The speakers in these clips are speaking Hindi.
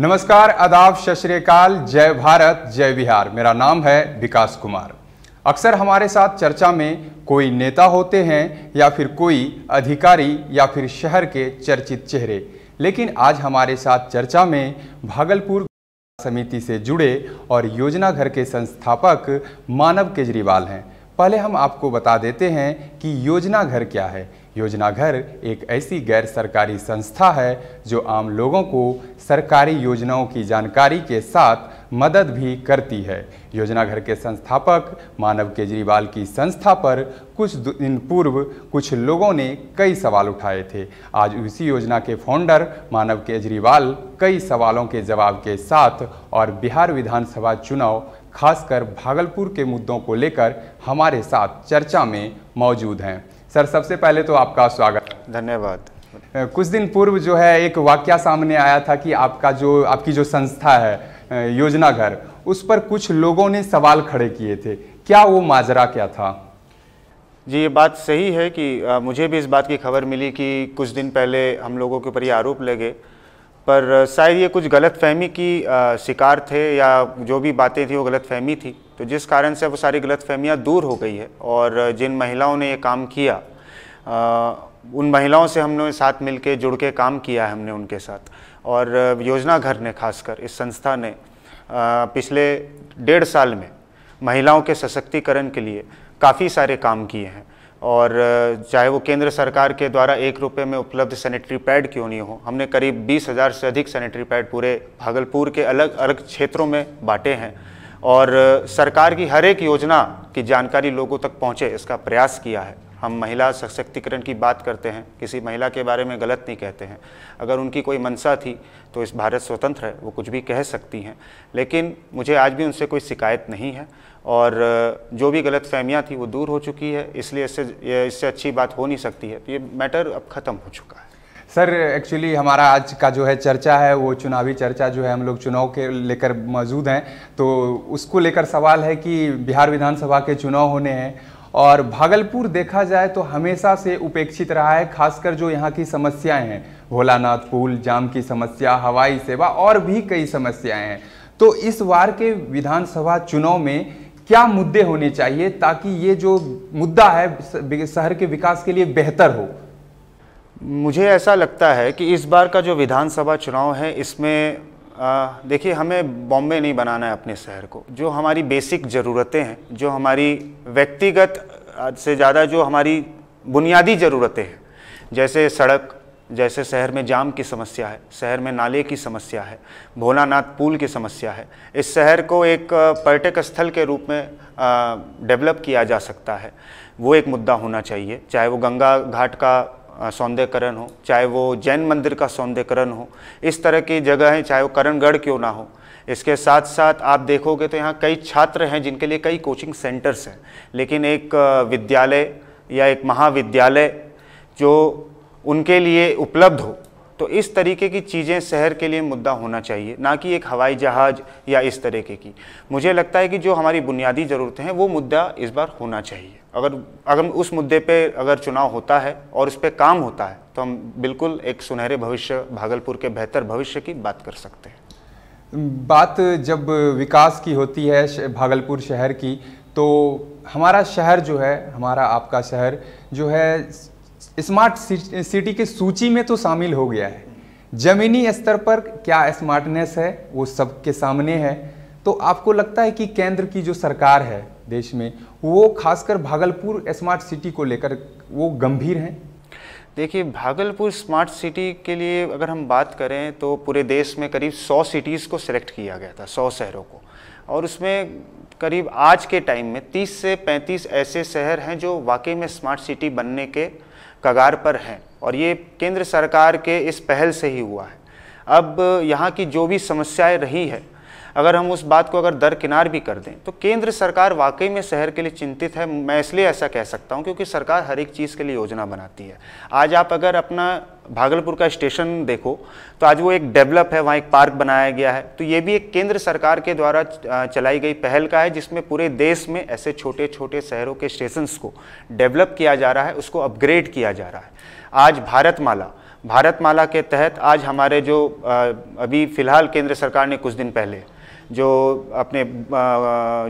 नमस्कार आदाब सत जय भारत जय बिहार मेरा नाम है विकास कुमार अक्सर हमारे साथ चर्चा में कोई नेता होते हैं या फिर कोई अधिकारी या फिर शहर के चर्चित चेहरे लेकिन आज हमारे साथ चर्चा में भागलपुर समिति से जुड़े और योजना घर के संस्थापक मानव केजरीवाल हैं पहले हम आपको बता देते हैं कि योजना घर क्या है योजना घर एक ऐसी गैर सरकारी संस्था है जो आम लोगों को सरकारी योजनाओं की जानकारी के साथ मदद भी करती है योजना घर के संस्थापक मानव केजरीवाल की संस्था पर कुछ दिन पूर्व कुछ लोगों ने कई सवाल उठाए थे आज उसी योजना के फाउंडर मानव केजरीवाल कई सवालों के जवाब के साथ और बिहार विधानसभा चुनाव खासकर भागलपुर के मुद्दों को लेकर हमारे साथ चर्चा में मौजूद हैं सर सबसे पहले तो आपका स्वागत धन्यवाद कुछ दिन पूर्व जो है एक वाक्य सामने आया था कि आपका जो आपकी जो संस्था है योजना घर उस पर कुछ लोगों ने सवाल खड़े किए थे क्या वो माजरा क्या था जी ये बात सही है कि आ, मुझे भी इस बात की खबर मिली कि कुछ दिन पहले हम लोगों के ऊपर ये आरोप लगे पर शायद ये कुछ गलतफहमी की आ, शिकार थे या जो भी बातें थी वो गलतफहमी थी तो जिस कारण से वो सारी फहमियाँ दूर हो गई है और जिन महिलाओं ने ये काम किया आ, उन महिलाओं से हमने साथ मिलके जुड़ के काम किया है हमने उनके साथ और योजना घर ने खासकर इस संस्था ने आ, पिछले डेढ़ साल में महिलाओं के सशक्तिकरण के लिए काफ़ी सारे काम किए हैं और चाहे वो केंद्र सरकार के द्वारा एक रुपये में उपलब्ध सैनिटरी पैड क्यों नहीं हो हमने करीब बीस हज़ार से अधिक सैनिटरी पैड पूरे भागलपुर के अलग अलग क्षेत्रों में बांटे हैं और सरकार की हर एक योजना की जानकारी लोगों तक पहुँचे इसका प्रयास किया है हम महिला सशक्तिकरण की बात करते हैं किसी महिला के बारे में गलत नहीं कहते हैं अगर उनकी कोई मंशा थी तो इस भारत स्वतंत्र है वो कुछ भी कह सकती हैं लेकिन मुझे आज भी उनसे कोई शिकायत नहीं है और जो भी गलत फहमियाँ थी वो दूर हो चुकी है इसलिए इससे इससे अच्छी बात हो नहीं सकती है तो ये मैटर अब ख़त्म हो चुका है सर एक्चुअली हमारा आज का जो है चर्चा है वो चुनावी चर्चा जो है हम लोग चुनाव के लेकर मौजूद हैं तो उसको लेकर सवाल है कि बिहार विधानसभा के चुनाव होने हैं और भागलपुर देखा जाए तो हमेशा से उपेक्षित रहा है खासकर जो यहाँ की समस्याएं हैं भोलानाथ पुल जाम की समस्या हवाई सेवा और भी कई समस्याएं हैं तो इस बार के विधानसभा चुनाव में क्या मुद्दे होने चाहिए ताकि ये जो मुद्दा है शहर के विकास के लिए बेहतर हो मुझे ऐसा लगता है कि इस बार का जो विधानसभा चुनाव है इसमें देखिए हमें बॉम्बे नहीं बनाना है अपने शहर को जो हमारी बेसिक ज़रूरतें हैं जो हमारी व्यक्तिगत से ज़्यादा जो हमारी बुनियादी ज़रूरतें हैं जैसे सड़क जैसे शहर में जाम की समस्या है शहर में नाले की समस्या है भोलानाथ पुल की समस्या है इस शहर को एक पर्यटक स्थल के रूप में डेवलप किया जा सकता है वो एक मुद्दा होना चाहिए चाहे वो गंगा घाट का सौंदर्यकरण हो चाहे वो जैन मंदिर का सौंदर्यकरण हो इस तरह की जगह हैं चाहे वो करणगढ़ क्यों ना हो इसके साथ साथ आप देखोगे तो यहाँ कई छात्र हैं जिनके लिए कई कोचिंग सेंटर्स हैं लेकिन एक विद्यालय या एक महाविद्यालय जो उनके लिए उपलब्ध हो तो इस तरीके की चीज़ें शहर के लिए मुद्दा होना चाहिए ना कि एक हवाई जहाज़ या इस तरीके की मुझे लगता है कि जो हमारी बुनियादी ज़रूरतें हैं वो मुद्दा इस बार होना चाहिए अगर अगर उस मुद्दे पे अगर चुनाव होता है और उस पर काम होता है तो हम बिल्कुल एक सुनहरे भविष्य भागलपुर के बेहतर भविष्य की बात कर सकते हैं बात जब विकास की होती है भागलपुर शहर की तो हमारा शहर जो है हमारा आपका शहर जो है स्मार्ट सिटी के सूची में तो शामिल हो गया है जमीनी स्तर पर क्या स्मार्टनेस है वो सबके सामने है तो आपको लगता है कि केंद्र की जो सरकार है देश में वो खासकर भागलपुर स्मार्ट सिटी को लेकर वो गंभीर हैं देखिए भागलपुर स्मार्ट सिटी के लिए अगर हम बात करें तो पूरे देश में करीब 100 सिटीज़ को सिलेक्ट किया गया था 100 शहरों को और उसमें करीब आज के टाइम में 30 से 35 ऐसे शहर हैं जो वाकई में स्मार्ट सिटी बनने के कगार पर हैं और ये केंद्र सरकार के इस पहल से ही हुआ है अब यहाँ की जो भी समस्याएं रही है अगर हम उस बात को अगर दरकिनार भी कर दें तो केंद्र सरकार वाकई में शहर के लिए चिंतित है मैं इसलिए ऐसा कह सकता हूँ क्योंकि सरकार हर एक चीज़ के लिए योजना बनाती है आज आप अगर अपना भागलपुर का स्टेशन देखो तो आज वो एक डेवलप है वहाँ एक पार्क बनाया गया है तो ये भी एक केंद्र सरकार के द्वारा चलाई गई पहल का है जिसमें पूरे देश में ऐसे छोटे छोटे शहरों के स्टेशंस को डेवलप किया जा रहा है उसको अपग्रेड किया जा रहा है आज भारतमाला भारतमाला के तहत आज हमारे जो अभी फ़िलहाल केंद्र सरकार ने कुछ दिन पहले जो अपने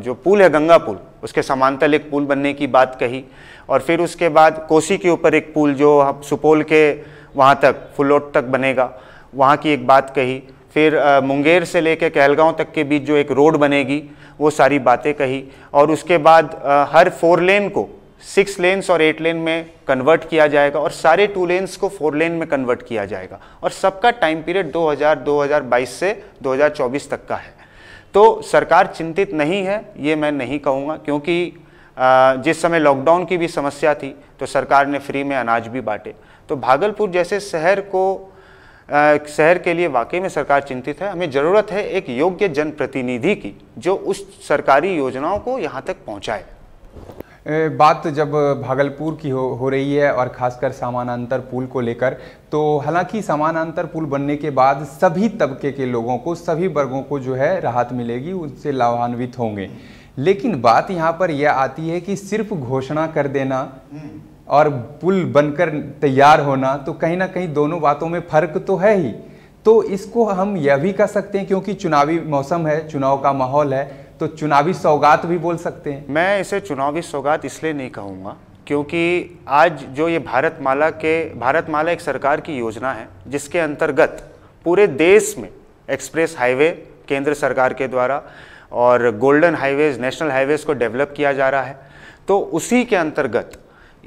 जो पुल है गंगा पुल उसके समांतर एक पुल बनने की बात कही और फिर उसके बाद कोसी के ऊपर एक पुल जो सुपौल के वहाँ तक फुलोट तक बनेगा वहाँ की एक बात कही फिर मुंगेर से लेकर कहलगांव तक के बीच जो एक रोड बनेगी वो सारी बातें कही और उसके बाद हर फोर लेन को सिक्स लेन्स और एट लेन में कन्वर्ट किया जाएगा और सारे टू लेन्स को फोर लेन में कन्वर्ट किया जाएगा और सबका टाइम पीरियड 2000 2022 से 2024 तक का है तो सरकार चिंतित नहीं है ये मैं नहीं कहूँगा क्योंकि जिस समय लॉकडाउन की भी समस्या थी तो सरकार ने फ्री में अनाज भी बांटे तो भागलपुर जैसे शहर को शहर के लिए वाकई में सरकार चिंतित है हमें ज़रूरत है एक योग्य जनप्रतिनिधि की जो उस सरकारी योजनाओं को यहाँ तक पहुँचाए बात जब भागलपुर की हो हो रही है और खासकर समानांतर पुल को लेकर तो हालांकि समानांतर पुल बनने के बाद सभी तबके के लोगों को सभी वर्गों को जो है राहत मिलेगी उनसे लाभान्वित होंगे लेकिन बात यहाँ पर यह आती है कि सिर्फ घोषणा कर देना और पुल बनकर तैयार होना तो कहीं ना कहीं दोनों बातों में फर्क तो है ही तो इसको हम यह भी कह सकते हैं क्योंकि चुनावी मौसम है चुनाव का माहौल है तो चुनावी सौगात भी बोल सकते हैं मैं इसे चुनावी सौगात इसलिए नहीं कहूँगा क्योंकि आज जो ये भारत माला के भारत माला एक सरकार की योजना है जिसके अंतर्गत पूरे देश में एक्सप्रेस हाईवे केंद्र सरकार के द्वारा और गोल्डन हाईवेज़ नेशनल हाईवेज़ को डेवलप किया जा रहा है तो उसी के अंतर्गत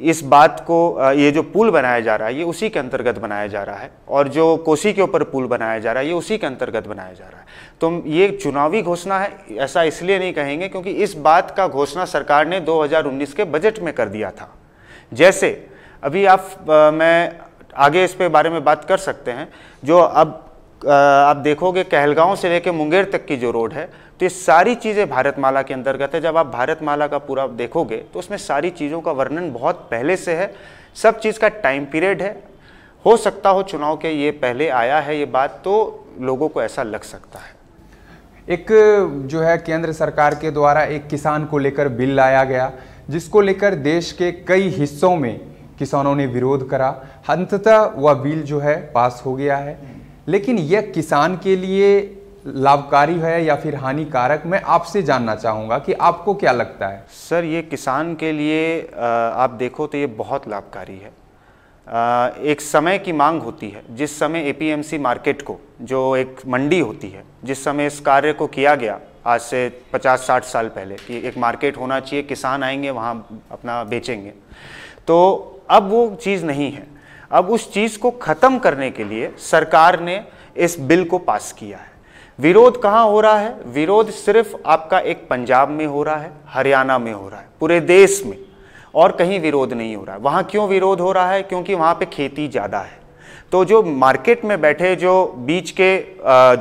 इस बात को ये जो पुल बनाया जा रहा है ये उसी के अंतर्गत बनाया जा रहा है और जो कोसी के ऊपर पुल बनाया जा रहा है ये उसी के अंतर्गत बनाया जा रहा है तो ये चुनावी घोषणा है ऐसा इसलिए नहीं कहेंगे क्योंकि इस बात का घोषणा सरकार ने 2019 के बजट में कर दिया था जैसे अभी आप आ, मैं आगे इस पे बारे में बात कर सकते हैं जो अब आ, आप देखोगे कहलगांव से लेकर मुंगेर तक की जो रोड है तो ये सारी चीज़ें भारतमाला के अंतर्गत है जब आप भारत माला का पूरा देखोगे तो उसमें सारी चीज़ों का वर्णन बहुत पहले से है सब चीज़ का टाइम पीरियड है हो सकता हो चुनाव के ये पहले आया है ये बात तो लोगों को ऐसा लग सकता है एक जो है केंद्र सरकार के द्वारा एक किसान को लेकर बिल लाया गया जिसको लेकर देश के कई हिस्सों में किसानों ने विरोध करा अंततः वह बिल जो है पास हो गया है लेकिन यह किसान के लिए लाभकारी है या फिर हानिकारक मैं आपसे जानना चाहूँगा कि आपको क्या लगता है सर ये किसान के लिए आप देखो तो ये बहुत लाभकारी है एक समय की मांग होती है जिस समय एपीएमसी मार्केट को जो एक मंडी होती है जिस समय इस कार्य को किया गया आज से 50-60 साल पहले कि एक मार्केट होना चाहिए किसान आएंगे वहाँ अपना बेचेंगे तो अब वो चीज़ नहीं है अब उस चीज़ को ख़त्म करने के लिए सरकार ने इस बिल को पास किया है विरोध कहाँ हो रहा है विरोध सिर्फ आपका एक पंजाब में हो रहा है हरियाणा में हो रहा है पूरे देश में और कहीं विरोध नहीं हो रहा है वहाँ क्यों विरोध हो रहा है क्योंकि वहाँ पे खेती ज़्यादा है तो जो मार्केट में बैठे जो बीच के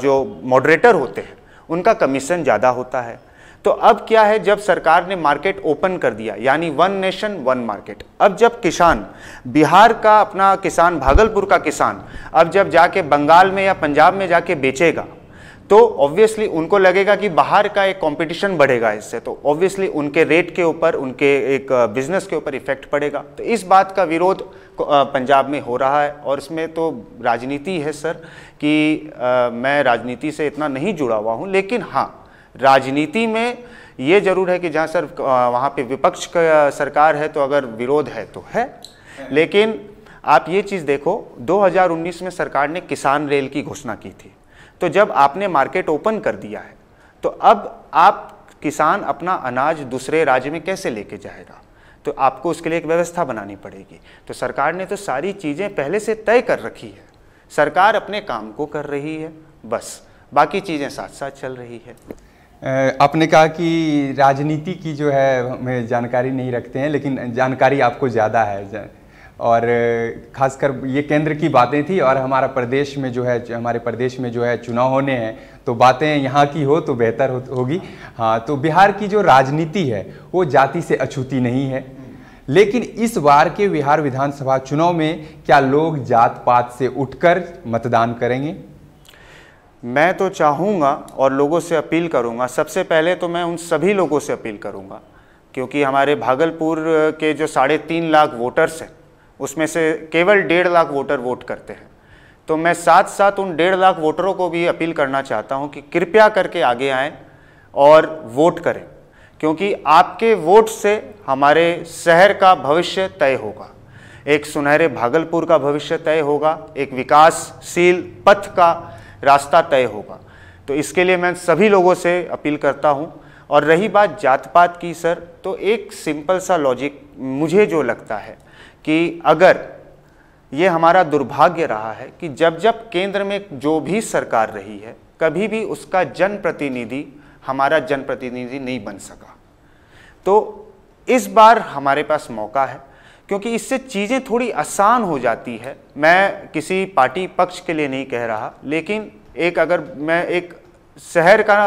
जो मॉडरेटर होते हैं उनका कमीशन ज़्यादा होता है तो अब क्या है जब सरकार ने मार्केट ओपन कर दिया यानी वन नेशन वन मार्केट अब जब किसान बिहार का अपना किसान भागलपुर का किसान अब जब जाके बंगाल में या पंजाब में जाके बेचेगा तो ऑब्वियसली उनको लगेगा कि बाहर का एक कंपटीशन बढ़ेगा इससे तो ऑब्वियसली उनके रेट के ऊपर उनके एक बिजनेस के ऊपर इफेक्ट पड़ेगा तो इस बात का विरोध पंजाब में हो रहा है और इसमें तो राजनीति है सर कि आ, मैं राजनीति से इतना नहीं जुड़ा हुआ हूँ लेकिन हाँ राजनीति में ये जरूर है कि जहाँ सर वहाँ पर विपक्ष का सरकार है तो अगर विरोध है तो है लेकिन आप ये चीज़ देखो 2019 में सरकार ने किसान रेल की घोषणा की थी तो जब आपने मार्केट ओपन कर दिया है तो अब आप किसान अपना अनाज दूसरे राज्य में कैसे लेके जाएगा तो आपको उसके लिए एक व्यवस्था बनानी पड़ेगी तो सरकार ने तो सारी चीज़ें पहले से तय कर रखी है सरकार अपने काम को कर रही है बस बाकी चीज़ें साथ साथ चल रही है आपने कहा कि राजनीति की जो है हमें जानकारी नहीं रखते हैं लेकिन जानकारी आपको ज़्यादा है और खासकर ये केंद्र की बातें थी और हमारा प्रदेश में जो है हमारे प्रदेश में जो है चुनाव होने हैं तो बातें यहाँ की हो तो बेहतर हो, होगी हाँ तो बिहार की जो राजनीति है वो जाति से अछूती नहीं है लेकिन इस बार के बिहार विधानसभा चुनाव में क्या लोग जात पात से उठकर मतदान करेंगे मैं तो चाहूँगा और लोगों से अपील करूँगा सबसे पहले तो मैं उन सभी लोगों से अपील करूँगा क्योंकि हमारे भागलपुर के जो साढ़े तीन लाख वोटर्स हैं उसमें से केवल डेढ़ लाख वोटर वोट करते हैं तो मैं साथ साथ उन डेढ़ लाख वोटरों को भी अपील करना चाहता हूं कि कृपया करके आगे आएं और वोट करें क्योंकि आपके वोट से हमारे शहर का भविष्य तय होगा एक सुनहरे भागलपुर का भविष्य तय होगा एक विकासशील पथ का रास्ता तय होगा तो इसके लिए मैं सभी लोगों से अपील करता हूँ और रही बात जात पात की सर तो एक सिंपल सा लॉजिक मुझे जो लगता है कि अगर ये हमारा दुर्भाग्य रहा है कि जब जब केंद्र में जो भी सरकार रही है कभी भी उसका जनप्रतिनिधि हमारा जनप्रतिनिधि नहीं बन सका तो इस बार हमारे पास मौका है क्योंकि इससे चीज़ें थोड़ी आसान हो जाती है मैं किसी पार्टी पक्ष के लिए नहीं कह रहा लेकिन एक अगर मैं एक शहर का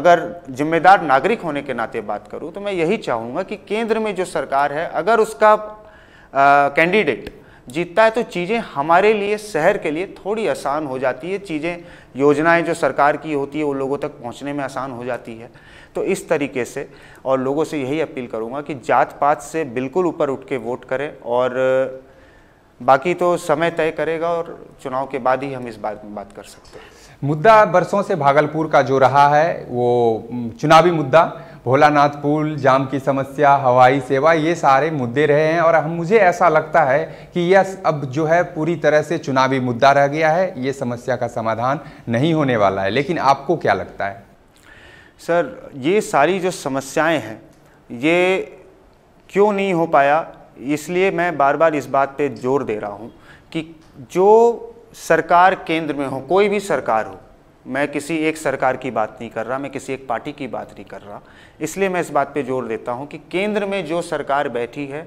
अगर जिम्मेदार नागरिक होने के नाते बात करूं तो मैं यही चाहूँगा कि केंद्र में जो सरकार है अगर उसका कैंडिडेट जीतता है तो चीज़ें हमारे लिए शहर के लिए थोड़ी आसान हो जाती है चीज़ें योजनाएं जो सरकार की होती है वो लोगों तक पहुंचने में आसान हो जाती है तो इस तरीके से और लोगों से यही अपील करूंगा कि जात पात से बिल्कुल ऊपर उठ के वोट करें और बाकी तो समय तय करेगा और चुनाव के बाद ही हम इस बात में बात कर सकते हैं मुद्दा बरसों से भागलपुर का जो रहा है वो चुनावी मुद्दा भोलानाथ पुल जाम की समस्या हवाई सेवा ये सारे मुद्दे रहे हैं और हम मुझे ऐसा लगता है कि यह अब जो है पूरी तरह से चुनावी मुद्दा रह गया है ये समस्या का समाधान नहीं होने वाला है लेकिन आपको क्या लगता है सर ये सारी जो समस्याएं हैं ये क्यों नहीं हो पाया इसलिए मैं बार बार इस बात पर जोर दे रहा हूँ कि जो सरकार केंद्र में हो कोई भी सरकार हो मैं किसी एक सरकार की बात नहीं कर रहा मैं किसी एक पार्टी की बात नहीं कर रहा इसलिए मैं इस बात पे जोर देता हूँ कि केंद्र में जो सरकार बैठी है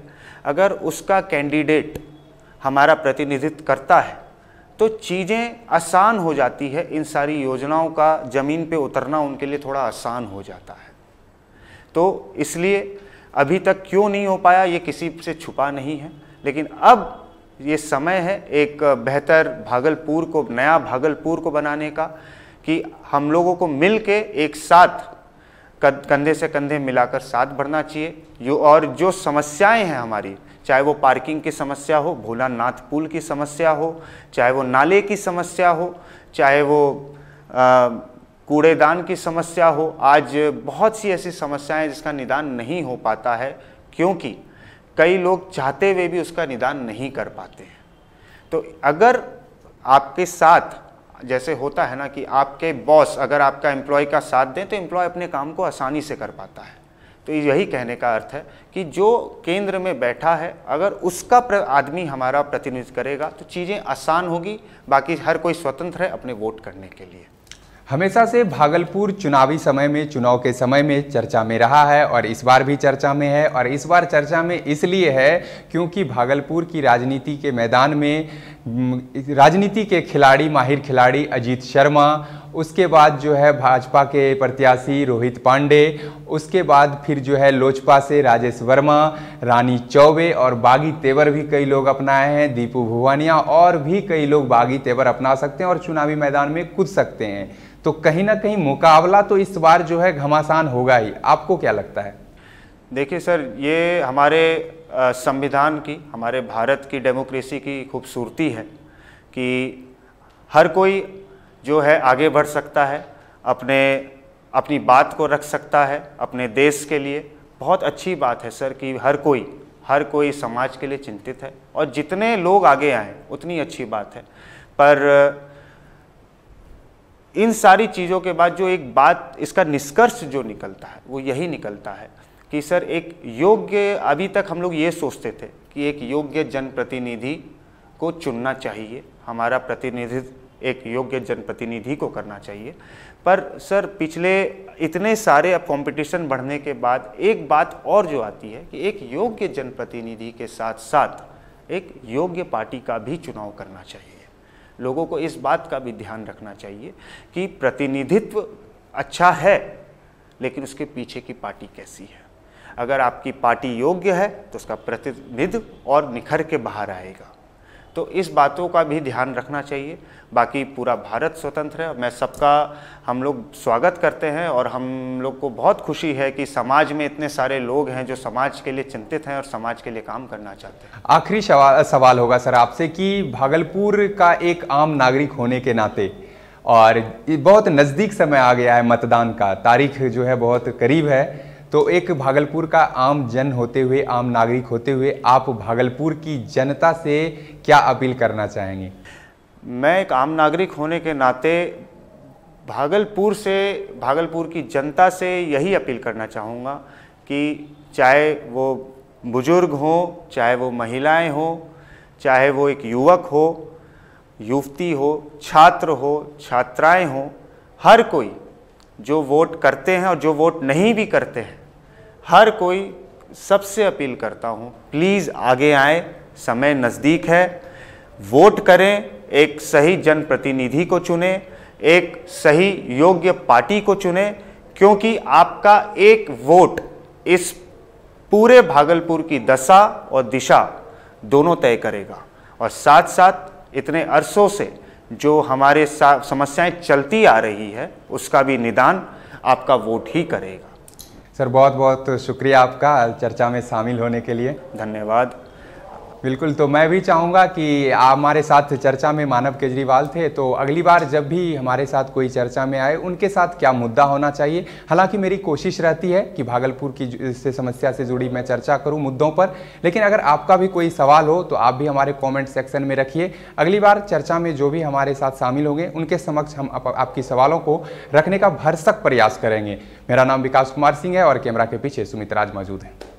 अगर उसका कैंडिडेट हमारा प्रतिनिधित्व करता है तो चीज़ें आसान हो जाती है इन सारी योजनाओं का ज़मीन पे उतरना उनके लिए थोड़ा आसान हो जाता है तो इसलिए अभी तक क्यों नहीं हो पाया ये किसी से छुपा नहीं है लेकिन अब ये समय है एक बेहतर भागलपुर को नया भागलपुर को बनाने का कि हम लोगों को मिल के एक साथ कंधे से कंधे मिलाकर साथ बढ़ना चाहिए जो और जो समस्याएं हैं हमारी चाहे वो पार्किंग की समस्या हो भोलानाथ पुल की समस्या हो चाहे वो नाले की समस्या हो चाहे वो कूड़ेदान की समस्या हो आज बहुत सी ऐसी समस्याएं जिसका निदान नहीं हो पाता है क्योंकि कई लोग चाहते हुए भी उसका निदान नहीं कर पाते हैं तो अगर आपके साथ जैसे होता है ना कि आपके बॉस अगर आपका एम्प्लॉय का साथ दें तो एम्प्लॉय अपने काम को आसानी से कर पाता है तो यही कहने का अर्थ है कि जो केंद्र में बैठा है अगर उसका आदमी हमारा प्रतिनिधित्व करेगा तो चीज़ें आसान होगी बाकी हर कोई स्वतंत्र है अपने वोट करने के लिए हमेशा से भागलपुर चुनावी समय में चुनाव के समय में चर्चा में रहा है और इस बार भी चर्चा में है और इस बार चर्चा में इसलिए है क्योंकि भागलपुर की राजनीति के मैदान में राजनीति के खिलाड़ी माहिर खिलाड़ी अजीत शर्मा उसके बाद जो है भाजपा के प्रत्याशी रोहित पांडे उसके बाद फिर जो है लोजपा से राजेश वर्मा रानी चौबे और बागी तेवर भी कई लोग अपनाए हैं दीपू भुवानिया और भी कई लोग बागी तेवर अपना सकते हैं और चुनावी मैदान में कूद सकते हैं तो कहीं ना कहीं मुकाबला तो इस बार जो है घमासान होगा ही आपको क्या लगता है देखिए सर ये हमारे संविधान की हमारे भारत की डेमोक्रेसी की खूबसूरती है कि हर कोई जो है आगे बढ़ सकता है अपने अपनी बात को रख सकता है अपने देश के लिए बहुत अच्छी बात है सर कि हर कोई हर कोई समाज के लिए चिंतित है और जितने लोग आगे आए उतनी अच्छी बात है पर इन सारी चीज़ों के बाद जो एक बात इसका निष्कर्ष जो निकलता है वो यही निकलता है कि सर एक योग्य अभी तक हम लोग ये सोचते थे कि एक योग्य जनप्रतिनिधि को चुनना चाहिए हमारा प्रतिनिधित्व एक योग्य जनप्रतिनिधि को करना चाहिए पर सर पिछले इतने सारे अब कॉम्पिटिशन बढ़ने के बाद एक बात और जो आती है कि एक योग्य जनप्रतिनिधि के साथ साथ एक योग्य पार्टी का भी चुनाव करना चाहिए लोगों को इस बात का भी ध्यान रखना चाहिए कि प्रतिनिधित्व अच्छा है लेकिन उसके पीछे की पार्टी कैसी है अगर आपकी पार्टी योग्य है तो उसका प्रतिनिधि और निखर के बाहर आएगा तो इस बातों का भी ध्यान रखना चाहिए बाकी पूरा भारत स्वतंत्र है मैं सबका हम लोग स्वागत करते हैं और हम लोग को बहुत खुशी है कि समाज में इतने सारे लोग हैं जो समाज के लिए चिंतित हैं और समाज के लिए काम करना चाहते हैं आखिरी सवाल सवाल होगा सर आपसे कि भागलपुर का एक आम नागरिक होने के नाते और बहुत नज़दीक समय आ गया है मतदान का तारीख जो है बहुत करीब है तो एक भागलपुर का आम जन होते हुए आम नागरिक होते हुए आप भागलपुर की जनता से क्या अपील करना चाहेंगे मैं एक आम नागरिक होने के नाते भागलपुर से भागलपुर की जनता से यही अपील करना चाहूँगा कि चाहे वो बुज़ुर्ग हो चाहे वो महिलाएं हो चाहे वो एक युवक हो युवती हो छात्र हो छात्राएं हो हर कोई जो वोट करते हैं और जो वोट नहीं भी करते हैं हर कोई सबसे अपील करता हूँ प्लीज़ आगे आए समय नज़दीक है वोट करें एक सही जनप्रतिनिधि को चुने एक सही योग्य पार्टी को चुने क्योंकि आपका एक वोट इस पूरे भागलपुर की दशा और दिशा दोनों तय करेगा और साथ साथ इतने अरसों से जो हमारे समस्याएं चलती आ रही है उसका भी निदान आपका वोट ही करेगा सर बहुत बहुत शुक्रिया आपका चर्चा में शामिल होने के लिए धन्यवाद बिल्कुल तो मैं भी चाहूँगा कि आप हमारे साथ चर्चा में मानव केजरीवाल थे तो अगली बार जब भी हमारे साथ कोई चर्चा में आए उनके साथ क्या मुद्दा होना चाहिए हालांकि मेरी कोशिश रहती है कि भागलपुर की से समस्या से जुड़ी मैं चर्चा करूँ मुद्दों पर लेकिन अगर आपका भी कोई सवाल हो तो आप भी हमारे कॉमेंट सेक्शन में रखिए अगली बार चर्चा में जो भी हमारे साथ शामिल होंगे उनके समक्ष हम आपके आपकी सवालों को रखने का भरसक प्रयास करेंगे मेरा नाम विकास कुमार सिंह है और कैमरा के पीछे सुमित राज मौजूद है